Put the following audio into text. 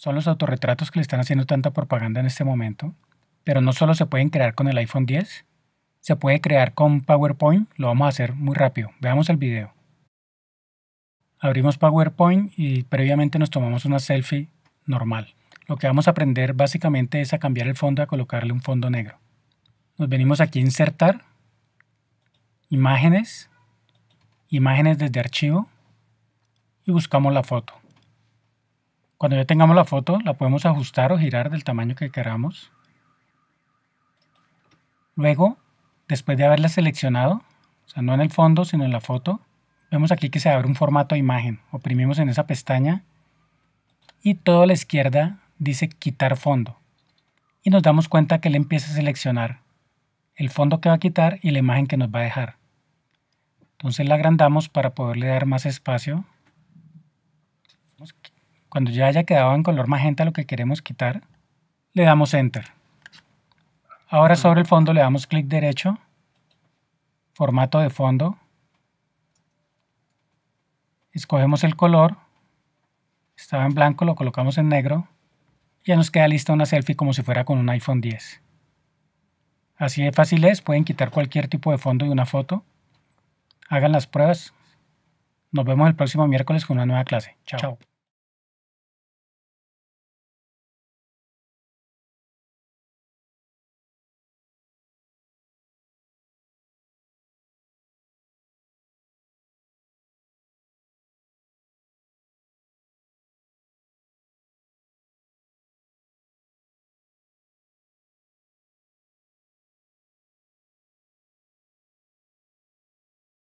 son los autorretratos que le están haciendo tanta propaganda en este momento, pero no solo se pueden crear con el iPhone 10, se puede crear con PowerPoint, lo vamos a hacer muy rápido, veamos el video. Abrimos PowerPoint y previamente nos tomamos una selfie normal. Lo que vamos a aprender básicamente es a cambiar el fondo a colocarle un fondo negro. Nos venimos aquí a insertar, imágenes, imágenes desde archivo y buscamos la foto. Cuando ya tengamos la foto, la podemos ajustar o girar del tamaño que queramos. Luego, después de haberla seleccionado, o sea, no en el fondo, sino en la foto, vemos aquí que se abre un formato de imagen. Oprimimos en esa pestaña y todo a la izquierda dice quitar fondo. Y nos damos cuenta que él empieza a seleccionar el fondo que va a quitar y la imagen que nos va a dejar. Entonces la agrandamos para poderle dar más espacio cuando ya haya quedado en color magenta lo que queremos quitar, le damos Enter. Ahora sobre el fondo le damos clic derecho, formato de fondo, escogemos el color, estaba en blanco, lo colocamos en negro, ya nos queda lista una selfie como si fuera con un iPhone 10. Así de fácil es, pueden quitar cualquier tipo de fondo de una foto. Hagan las pruebas. Nos vemos el próximo miércoles con una nueva clase. Chao. Chao.